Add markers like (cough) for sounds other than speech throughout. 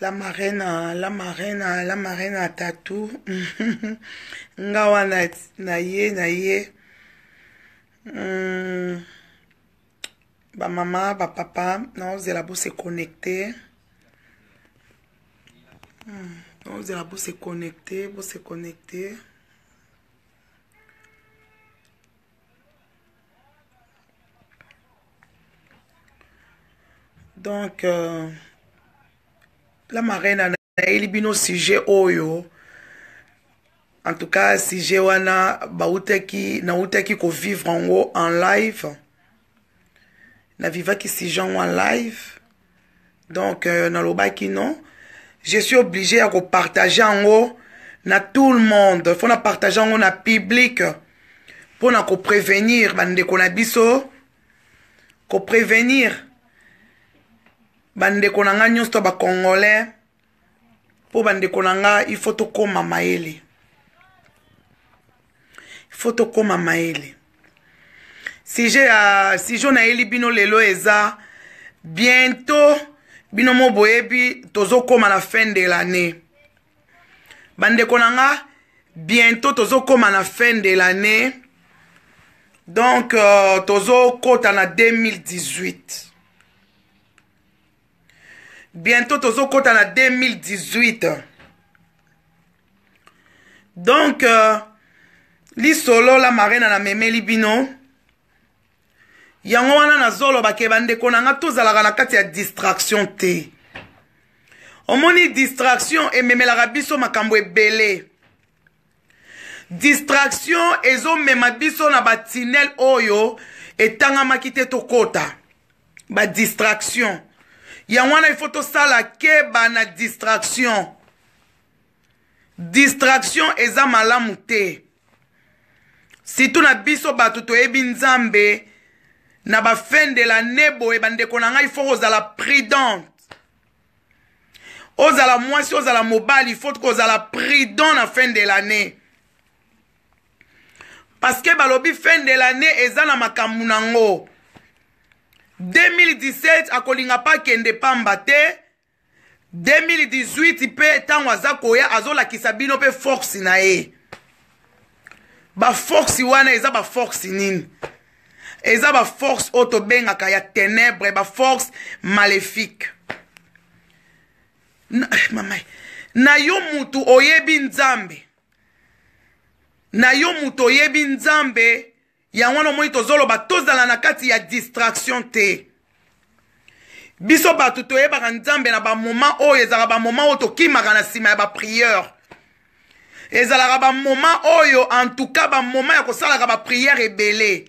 la marraine la marraine la marraine ya tatu (laughs) nga wana na ye na ye mm, bamama bapapa naozela bose connecte mm, naozela bose connecte bose connecte donc euh, la marene nayeli bino sujet oyo en tout cas sujet wana bautaki nautaki kovivre yango en live navivaki sujet yango en live donc euh, nalobaki non je suis obligé ya kopartage yango na tout le monde fo na partage yango na public mpo na koprévenir bandeko na biso koprévenir bandeko na nga nyonso to bacongolais mpo bandeko na nga ifo tokóma mayele ifo tokóma mayele sije euh, ya sijo nayeli bino lelo eza bientôt bino mo boyebi tozokóma na fin de l'année bandeko na nga bientôt tozokóma na fin de l'année donc euh, tozokɔta na 2018 bientôt tozokɔta na 2018 donk euh, lisolo la marena namemeli bino yango wana nazolobake bandeko na nga tozalaka na kati ya distraction te omoni distraction ememelaka biso makambo ebele distraction ezomema biso na batinel oyo etangamaki te tokɔta badistraction yango wana ifo tosala keba na distraction distraction eza malamu te surtout na biso bato toyebi nzambe na bafendela ne boye bandeko na ngai fo kozala prudente ozala mwasi ozala mobali fo kozala prudent na fin de lannée parce ke balobi fin de lannée eza na makambo nango 2017 akolinga mpe akende pamba te 2018 mpe ntango aza koya azolakisa bino mpe force na ye baforce wana eza baforce nini eza baforce oyo tobengaka ya ténèbre baforce maléfique na, eh, mama na yo mutu oyebi nzambe na yo mutu oyebi nzambe yango wana omoni tozoloba tozala na kati ya distraction te biso bato toyebaka nzambe na bamoma oyo ezalaka bamoma oyo tokimaka na nsima ya bapriere ezalaka bamoma oyo antuka bamoma ya kosalaka bapriere ebele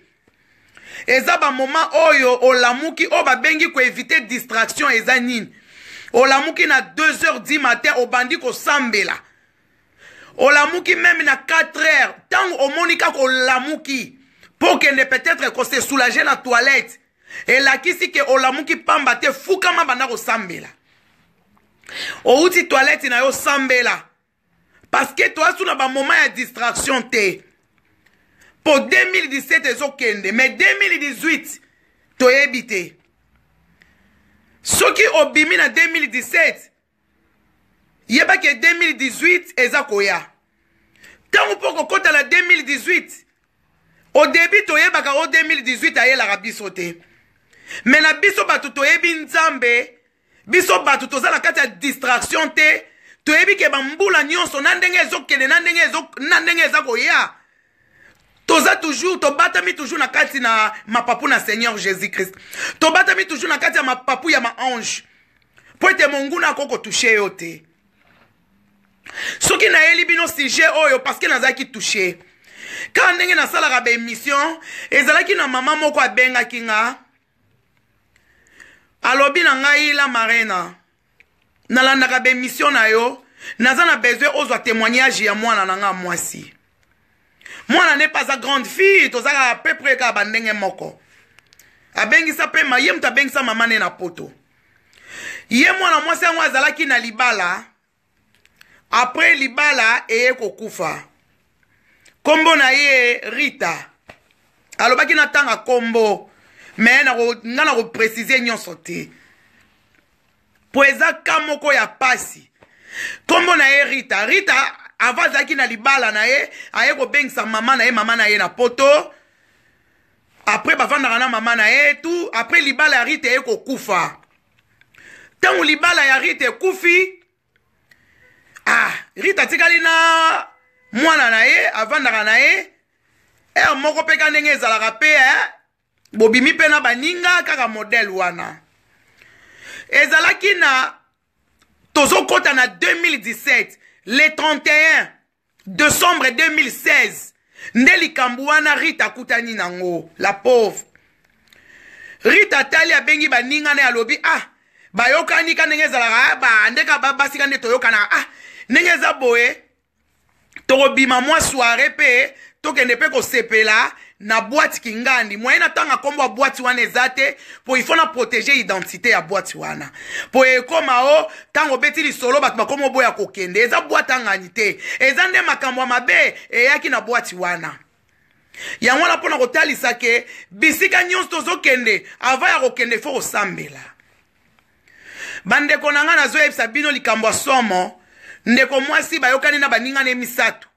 eza bamoma oyo olamuki oyo babengi koevite distraction eza nini olamuki na 2 heures du matin obandi kosambela olamuki meme na 4 heures ntango omoni kaka olamuki mpo okende peut-être kosesoulage na toilette elakisi ke olamuki pamba te fukama banda kosambela outi toilette na yo osambela parceke toya suna bamoma ya distraction te mpo 2017 ezokende mai 2018 toyebi te soki obimi na 2017 yebaki 2018 eza koya ntango mpo kokɔta na 2018 au début toyebaka o 2018 ayelaka biso te me na biso bato toyebi nzambe biso bato toza na kati ya distraction te toyebi ke bambula nyonso na ndenge ezokende na ndenge na ndenge eza koya toza toujours tobatami toujours na kati na mapapu na seigneur jésus christ tobatami toujours na kati ya mapapu ya maange mpo ete monguna akokotushe yo te soki nayeli bino sujet oyo parceke nazalaki tushe kaka ndenge nasalaka baemission ezalaki na mama moko abengaki nga alobi na ngai la marena nalandaka bemission na yo naza na besoin ozwa témoignage ya mwana na nga mwasi mwana nepa aza grande fille tozalaka pe pre kaka bandenge moko abengisa mpe ma ye moto abengisa mama ne na poto ye mwana mwasi yango azalaki na libala apres libala eye kokufa nkombo na ye rita alobaki na ntanga nkombo me nga na kopresize nyonso te mpo eza ka moko ya pasi nkombo na ye rita rita ava azalaki na libala na ye aye kobengisa mama na ye mama na ye na poto apres bavandaka na mama na ye tu apres libala ya rita eye kokufa ntango libala ya rita ekufi ah rita atikali na mwana na ye avandaka na ye ere moko mpe ka ndenge ezalaka mpe eh? bobimi mpe na baninga kaka modele wana ezalaki na tozokɔta na 2017 le 31 décembre 2016 nde likambo wana rite akutani nango la pauvre rite atali abengi baninga na alobi ah bayokani ka ndenge ezalaka ah, bandeka babasi ka nde toyokanaka ah ndenge eza boye tokobima mwa soire mpe tokende mpe kosepela na bwati kingandi moyene atanga nkombo ya bwati wana eza te po ifo na protege identité ya bwati wana po ekóma o ntango obeti lisolo bato bakóma oboya kokende eza bwati angani te eza nde makambo ya mabe eyaki na bwati wana yango wana mpona kotalisa ke bisika nyonso tozokende ava ya kokende fo kosambela bandeko na ngai nazoyebisa bino likambo ya somo ndeko mwasi bayokani na baningana misato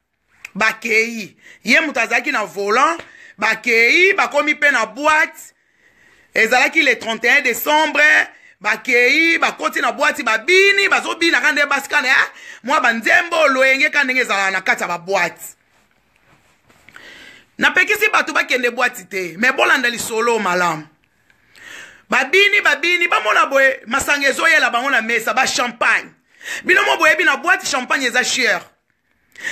bakei ye moto azalaki na volant bakei bakomi mpe na boite ezalaki le 31 décembre bakei bakoti na bwati babini bazobinaka nde basikana ya mwa banzembo oloyenge ka ndenge ezalaka na kati ya babwati napekisi bato bakende bwati te me bolanda lisolo malamu babini babini bamona boye masanga ezoyela bango na mesa bachampagne bino mo boyebi na boite champagne eza chier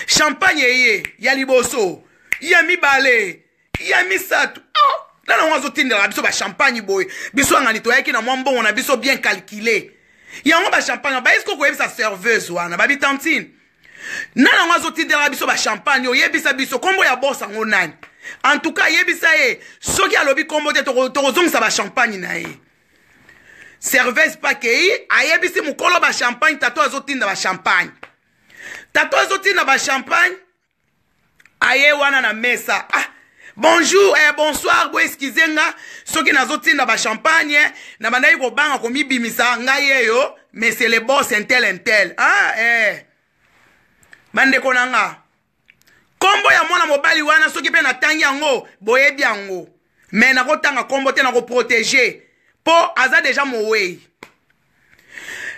champagne eye ya liboso ya mibale ya misato oh. Ah, nda nango azotindelaka biso bachampagne boye biso angani toyaki na mwa mbongo na biso bien calcule yango bachampagne bayesi koko oyebisa serveuse wana babitantine nda nango azotindelaka biso bachampagne oyebisa biso nkombo ya bos yango nani en tout cas yebisa ye soki alobi nkombo te tokozongisa bachampagne na ye servese pakei ayebisi mokolo bachampagne tato azotinda bachampagne tato azotinda bachampagne aye wana na mesa ah, bonjour eh, bonsoir boeskize nga soki nazotinda bachampagne eh, na bandaki kobanga komibimisa ngai eyo mese le bos intel intel ah, eh. bandeko na nga nkombo ya mwana mobali wana soki mpe natangi yango boyebi yango me nakotanga nkombo te nakoprotege mpo aza deja mowei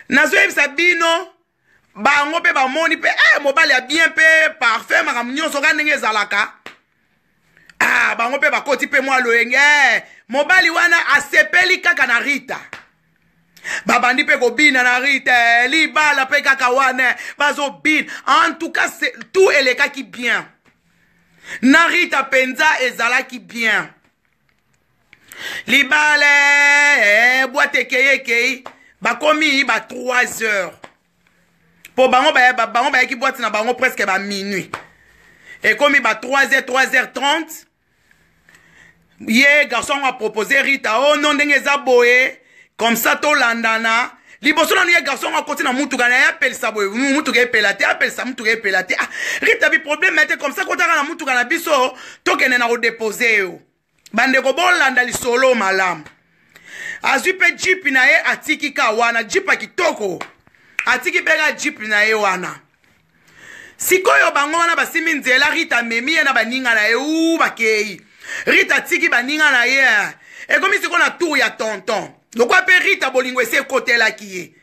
nazoyebisa bino bango mpe bamoni mpe eh, mobali ya bien mpe parfait makambo nyonso ka ndenge ezalaka ah, bango mpe bakoti mpe mwa loyenge eh, mobali wana asepeli kaka na rita babandi mpe kobina na rite eh, libala mpe kaka wana eh, bazobina en tout cas tout elekaki bien na rita mpenza ezalaki bien libale eh, bwate ekeyekei bakomi ba 3 heures mpo bango bango bayaki bwate na bango presque ba minuit ekomi ba 3 heures 3 heures 30 ye garçon ango apropose rita o oh, no ndenge eza boye comme ça tolandana liboso nanu ye garçon ango akoti na mutuka na ye apelisa boye mutuka epela te apelisa mutuka epela te ah, rita bi probleme ete comme ça kotaka na mutuka na biso tokende na kodepose yo bandeko bolanda lisolo malamu azwi mpe jipi na ye atiki ka wana jipe ya kitoko atiki mpe ka jipe na ye wana sikoyo bango wana basimi nzela rita amemi ye na baninga na ye u bakei rita atiki baninga na ye eh. ekomi sikoyo na tour ya tonton lokwa mpe rita bolingo esi ekotelaki ye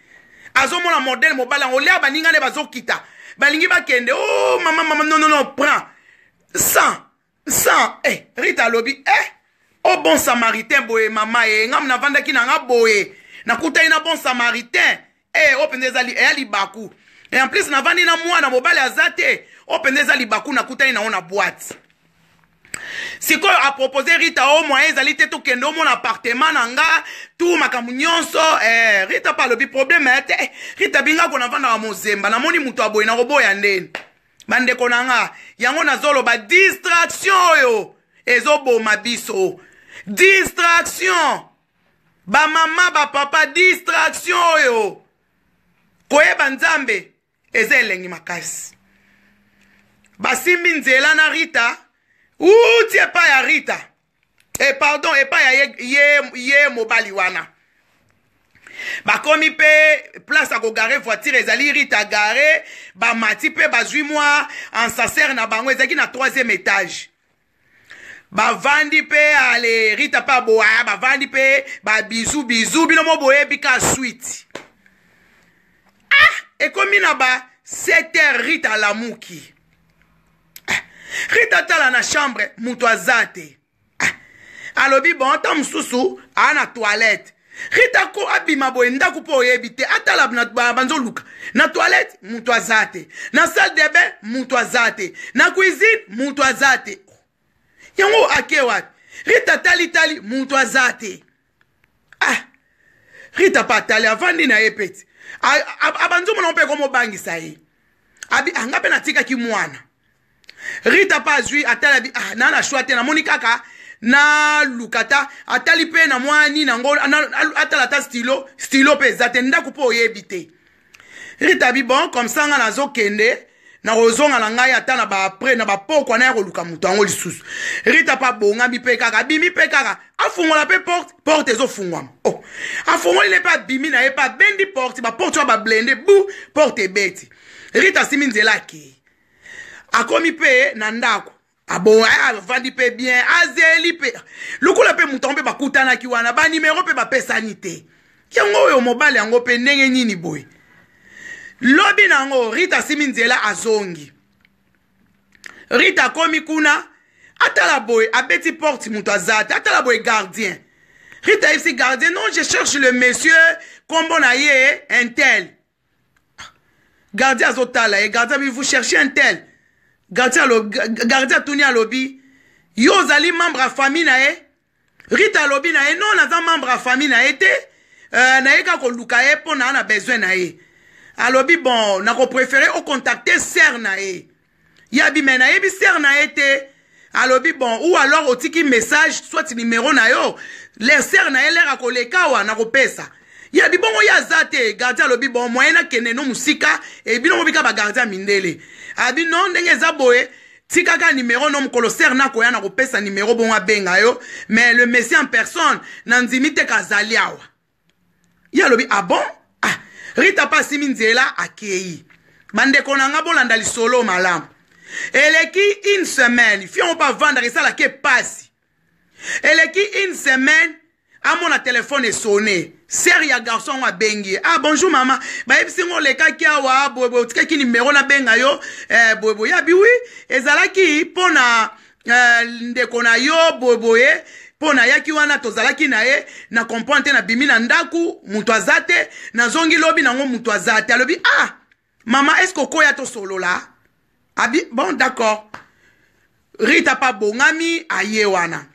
azomona modele mobali yango lia baninga nde bazokita balingi bakende o oh, mama mama nonono no, prin san sans e eh, rita alobi e eh, o oh, bon samaritain boye mama e eh, ngam navandaki na nga boye nakutani na bon samaritain e eh, o oh, mpenza ezali eya eh, libaku e en plus navandi na mwana mobali aza te o oh, mpenza eza libaku nakutani nango na bwate sikoyo apropose rita o moyen ezali te tokende omona appartement na nga tu makambo nyonso eh, rita mpe alobi probleme ya eh, te rita bingako navandaka mozemba namoni moto aboye nakoboya ndeni bandeko na nga yango nazoloba distraction oyo ezoboma biso distraction bamama bapapa distraction oyo koyeba nzambe eza elengi makasi basimbi nzela na rita uti epai ya rita e pardon epai ya ye, ye, ye mobali wana bakomi mpe place ya kogare voiture ezali rite ya gare bamati mpe bazwi mwa ansasere na bango ezalaki na troisième étage bavandi mpe ale rite mpe aboya bavandi mpe babizu bizu bino mo boyebi ka suite ah ekomi na ba 7 heures rite alamuki ah, rite atala na chambre moto aza te ah, alobi bon ntan mosusu aa na toilette rita ko abima boye ndako mpo oyebi te atala banzoluka na toilette moto aza te na salle de bain moto aza te na cuisine moto aza te yango ake wapi rita talitali moto aza te ah rita mpe atali avandi na ye peti abanzomona mpe komobangisa ye abi anga mpe natikaki mwana rita mpe azwi atali abi ah na na shwa te namoni kaka naluka ta atali mpe na mwa nini yango atala ata stilo stilo mpe eza te ndako mpo oyebi te rite abi bon comme ça nga nazokende nakozonga na ngai ata na baapres na bapokwa na ya koluka moto yango lisusu rite apa abongami mpe kaka abimi mpe kaka afungola mpe porte porte ezofungwama oh. afungolile mpe abimi na ye mpe abendi porte baporte oyo bablende bu porte ebeti rite asimi nzela akei akomi mpe na ndako abon ah eh, avandi ah, mpe bien azeli ah, mpe lokola mpe moto yango mpe bakutanaki wana banimero mpe bapesani te yango oyo mobali yango mpe ndenge nini boye lobi na yango rita asimi nzela azongi rita akomi kuna atala boye abeti porte moto aza te atala boye gardien rita ayebisi gardien non je cherche le monsieur kombo na ye un tel gardien azotala ye gardien abi vous cherchez un tel gardien atuni alobi yo ozali membre ya famille na ye rite alobi na ye non naza membre ya famille na ye te euh, nayeka koluka ye mpo naa na besoin na ye alobi bon nakopréféré ocontacte ser na ye ya bi me nayebi ser na ye te alobi bon ou alors otiki message soit numéro na yo le ser na ye lere akoleka awa nakopesa ya bibongo ye aza te gardien alobi bon moyen nakende no mosika ebinongo bika bagardien mindele abi no ndenge eza boye tika kaka nimero no mokolo ser nakoya na kopesa nimero bongo abenga yo mais le messie en personne na ndimi te kazali awa ye alobi abon ah, ah, rita mpe asimi nzela akei bandeko na nga bolanda lisolo malamu eleki une semaine fiango mpe avandaka esalaki epasi eleki une semaine amona telefone esone sere ya garçon oyo abengi ye ah bonjour mama bayebisi ngo olekaki awa boyeboye otikaki nimero nabenga yo eh, boyeboye abi wi ezalaki mpo na eh, ndeko na yo boyeboye mpo nayaki wana tozalaki na ye na comprendre te nabimi na ndaku moto aza te nazongi lobi nango moto aza te alobi ah mama estce okoya tosolola abi bon d'accord rita mpa bongami aye wana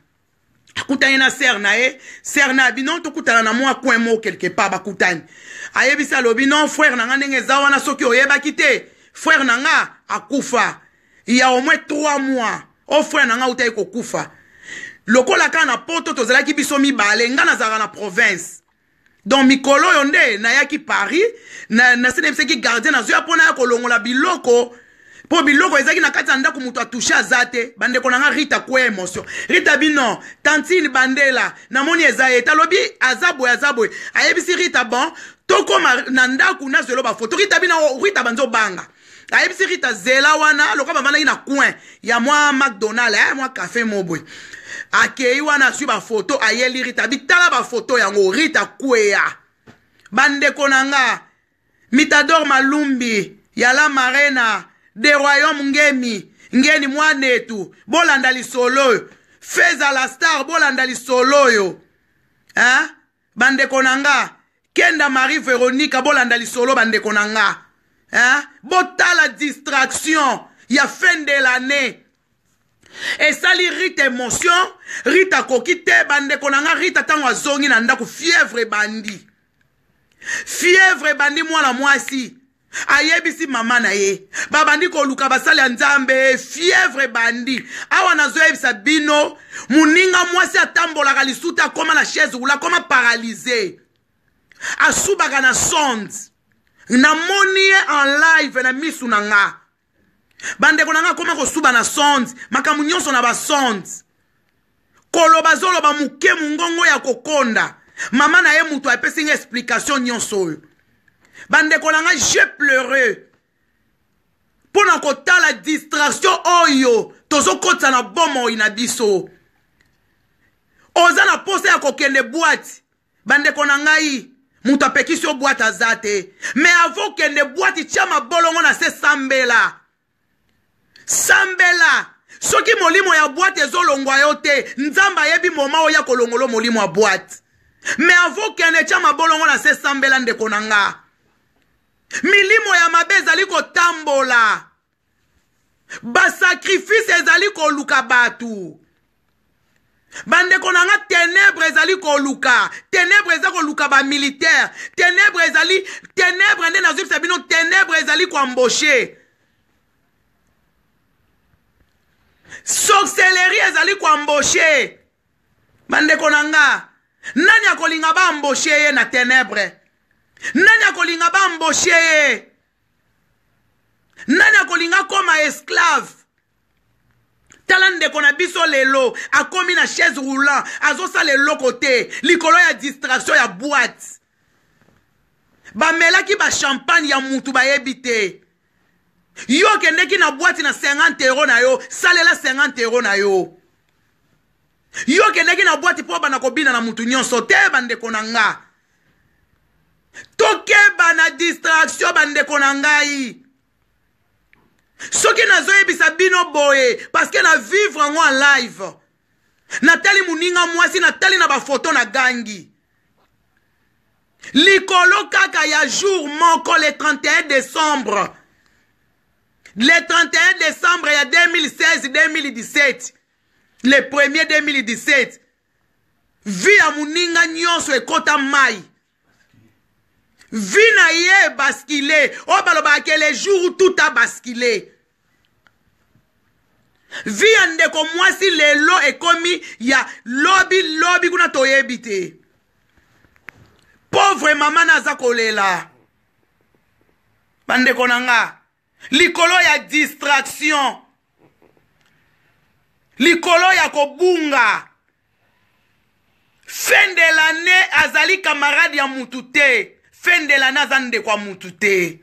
akutani na ser na ye ser na abi non tokutana na mwa coin moko quelque part bakutani ayebisi alobi non frere na nga ndenge eza wana soki oyebaki te frere na nga akufa ya au moins 3 mois o frere na nga utayi kokufa lokola kaka na poto tozalaki biso mibale nga nazalaka na province donc mikolo oyo nde nayaki paris nasene na bisaki gardien nazoya mpo naya kolongola biloko mpo biloko ezalaki na kati ya ndako moto atushe aza te bandeko na nga rita kwe émotion rita bino tantine bandela namoni eza ye talobi aza boye aza boye ayebisi rita bon tokóma na ndako nazwa elo bafoto rita bino rita banzobanga ayebisi rita zela wana lokola bavandaki na coin ya mwa macdonald eh, mwa kafe moboye akei wana aswi bafoto ayeli rita bitala bafoto yango rita kweya bandeko na nga mitador malumbi yala marena de royaume ngeni ngeni mwanetu bolanda lisolo oyo fezala star bolanda lisolo oyo hein? bandeko na nga kenda marie veronika bolanda lisolo bandeko na nga hein? botala distraction ya fin de l'année esali rite émotion rite akoki te bandeko na nga rite ntango azongi na ndako fievre ebandi fievre ebandi mwana mwasi ayebisi mama na ye babandi koluka basali ya nzambe fievre ebandi awa nazoyebisa bino moninga mwasi atambolaka lisuta akóma na chaise wula akóma paralize asubaka na sonde namoni ye en live na misu na nga bandeko na nga akóma kosuba na sonde makambo nyonso na basonde koloba azoloba moke mongongo ya kokonda mama na ye moto apesi nga explikation nyonso oyo bandeko na nga je pleureux mpo na kotala distraction oyo tozokɔtisa na bomoi na biso oza na posa ya kokende bwati bandeko na ngai moto apekisi yo bwati aza te me avo okende bwati tia mabolongo na se sambela sambela soki molimo ya bwati ezolongwa yo te nzambe ayebi moma oya kolongolo molimo ya bwati me avo okende tia mabolongo na se sambela ndeko na nga milimo ya mabe ezali kotambola basakrifise ezali koluka bato bandeko na nga tenebre ezali koluka tenebre eza koluka bamilitaire tenebre ezali tenebre nde nazobisa bino tenebre ezali koamboshe sorcellerie ezali koamboshe bandeko na nga nani akolinga baamboshe ye na tenebre nani akolinga bamboshe ye nani akolinga akoma esclave tala ndeko na biso lelo akomi na chaise roulant azosala eloko te likolo ya distraction ya boite bamelaki bachampagne ya mutu bayebi te yo okendeki na boite na 50 euro na yo salela 50 euro na yo yo okendeki na boite mpo bana kobina na mutu nyonso te bandeko na nga tokeba na distraction bandeko na ngai soki nazoyebisa bino boye parceke na vivre yango en live natali moninga mwasi natali na bafoto na gangi likolo kaka ya jour moko le 31 décembre le 31 décembre ya 2016 2017 le 1er 2017 vi ya moninga nyonso ekɔta mai vi na ye ebaskile oyo oh, balobaka le jour tout abaskile vi ya ndeko mwasi lelo ekomi ya lobi lobi kuna toyebi te pauvre mama naza kolela bandeko na nga likolo ya distraction likolo ya kobunga fin de lannée azali kamarade ya mutu te kofendela na aza ndeko ya mutu te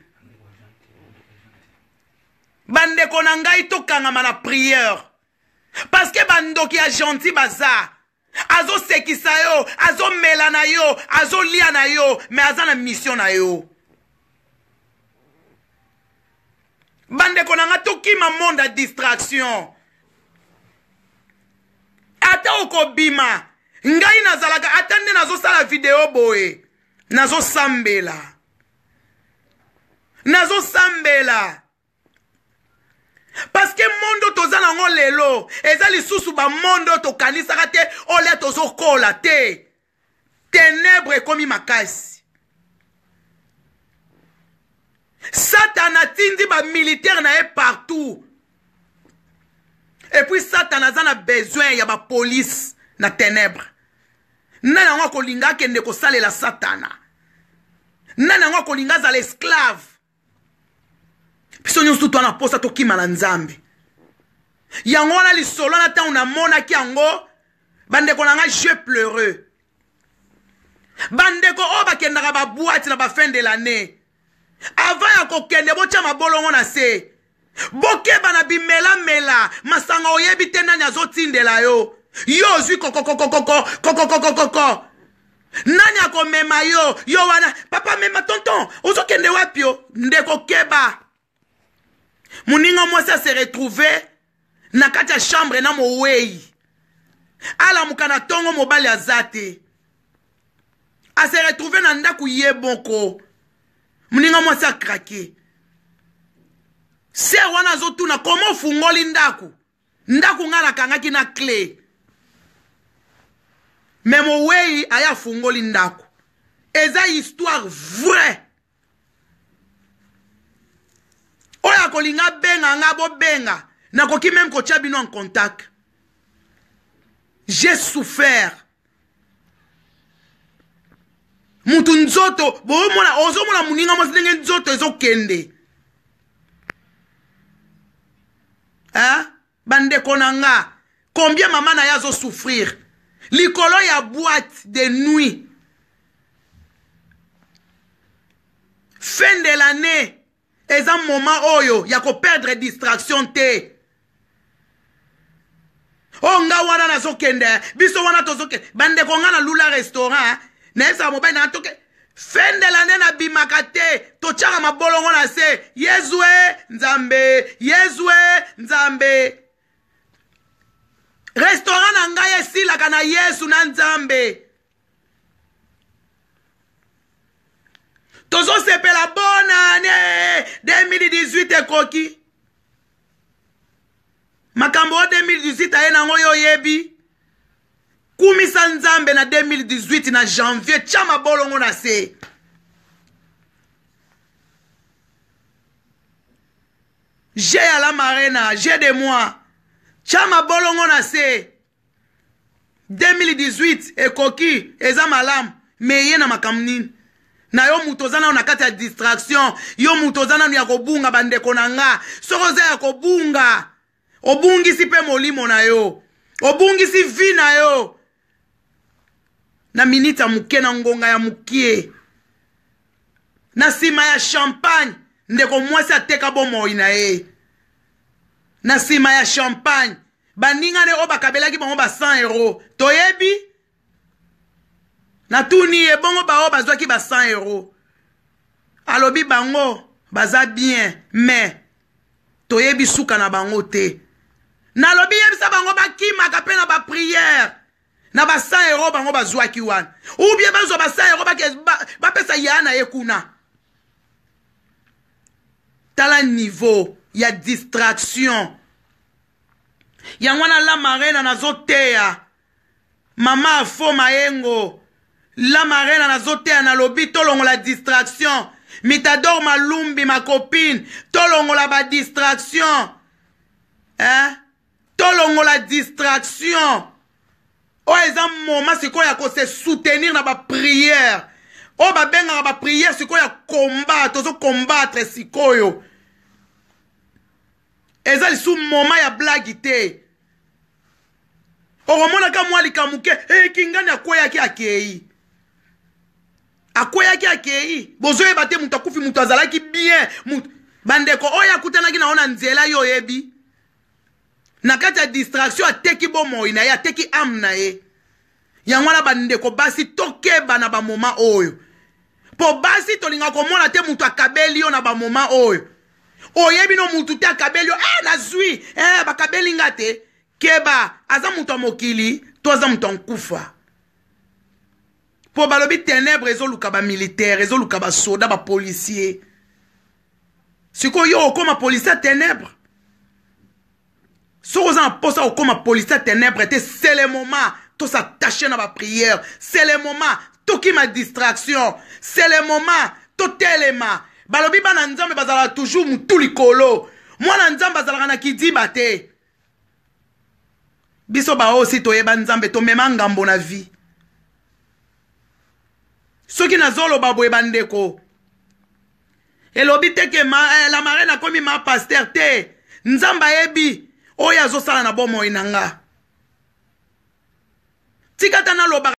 bandeko na ngai tokangama na priere parceke bandoki ya gentil baza azosekisa yo azomela na yo azolia na yo me aza na misio na yo bandeko na nga tokima monde ya distraction ata okobima ngai nazalaka ata nde nazosala video boye nazosambela nazosambela parceke mondo toza nango lelo eza lisusu bamondo tokanisaka te olia tozokola te tenebre ekomi makasi satana atindi bamilitaire na ye partout epuis satana aza na besoin ya bapolise na tenebre nani yango akolinga akende kosalela satana nani yango akolinga azala esclave biso nyonso twana mposa tokima na nzambe yango wana lisolo wana ntango namonaki yango bandeko na ngai jeu pleureux bandeko oyo bakendaka babwati na bafin de lannée avant ya kokende botya mabolongo na se bokeba na bimelamela masanga oyebi te nani azotindela yo yo ozwi kokokokokokokokokokokokoko nani akomema yo yo wana papa mema tonton ozokende wapi yo ndeko keba moninga mwasi ase retrouve na kati ya chambre na mowei alamuka na ntongo mobali aza te ase retrouve na ndako ye moko moninga mwasi akrake ser wana azotuna koma ofungoli ndako ndako ngai nakangaki na cle me moweyi aye afungoli ndako eza histoire vrai oyo akolinga abenga nga bobenga nakoki meme kotia bino en contact j'ai souffert mutu nzoto bomona ozomona moninga mwasi ndenge nzoto ezokende bandeko na nga combien mama na ye azosouffrire likolo ya boîte de nuit fin de l'année eza moma oyo ya koperdre distraction te o oh, nga wana nazokende biso wana tozokende bandeko nga na lula restaurant nayebisaka mobali na toke fin de l'année nabimaka te totyaka mabolongo na se ye zwe nzambe ye zwe nzambe restaurant na ngai esilaka na yesu na nzambe tozosepela bona ane 2018 ekoki makambo o 2018 aye nango yo oyebi kumisa nzambe na 2018 na janvier tya mabolongo na se j'ai à la marena j'ai de moi chama bolongo na se 2018 ekoki eza malamu me ye na makambo nini na yo moto oza nano na kati ya distraction yo moto oza nano ya kobunga bandeko na nga soki oza ya kobunga obungisi mpe molimo na yo obungisi vi na yo na miniti ya moke na ngonga ya mokie na nsima ya champagne ndeko mwasi ateka bomoi na ye na nsima ya champagne baningane oyo bakabelaki bango ba 100 euro toyebi natuni ye bongo baoyo bazwaki ba 100 euro alobi bango baza bien me toyebi suka na bango te nalobi yebisa bango bakimaka mpe na bapriere na ba 100 euro bango bazwaki wana ou bien bazwa ba 100 euro bapesa ba, ba ya na ye kuna tala niveau ya distraction yango wana lamarena nazoteya mama afo mayengo lamarena nazoteya nalobi tolongola distraction mitador malumbi makopine tolongola badistraction eh? tolongola distraction oyo oh, eza moma sikoyo ya kose soutenir na bapriere oyo oh, babengaka bapriere sikoyo ya komba tozokombatre sikoyo eza lisusu moma ya blagi te okomonaka mwa likamuke ekingani eh, akweyaki akei akweyaki akei bozoyeba te moto akufi moto azalaki bien bandeko oyo akutanaki na o na nzela yo oyebi na kati ya distraction ateki bomoi na ye ateki ame na ye yango wana bandeko basi tokeba na bamoma oyo mpo basi tolingaka komona te moto akabeli yo na bamoma oyo oyebi no mutu te akabeli yo eh, nazwi eh, bakabeli nga te keba aza moto ya mokili to aza moto ya nkufa mpo balobi ténèbre ezoluka bamilitaire ezoluka basoda bapolisier sikoyo yo okóma polisier ya ténèbre soki oza na mposa okóma polisier ya ténèbre te c'est le moment tosatache na baprière c'est le moment tokima distraction c'est le moment totelema balobi bana nzambe bazalaka toujours motu likolo mwana nzambe azalaka na kidiba te biso baoyo si toyeba nzambe tomema ngambo na vie soki nazoloba boye bandeko elobi te ke ma, eh, la marine akomi ma paster te nzambe ayebi oyo azosala na bomoi na nga tika ta naloba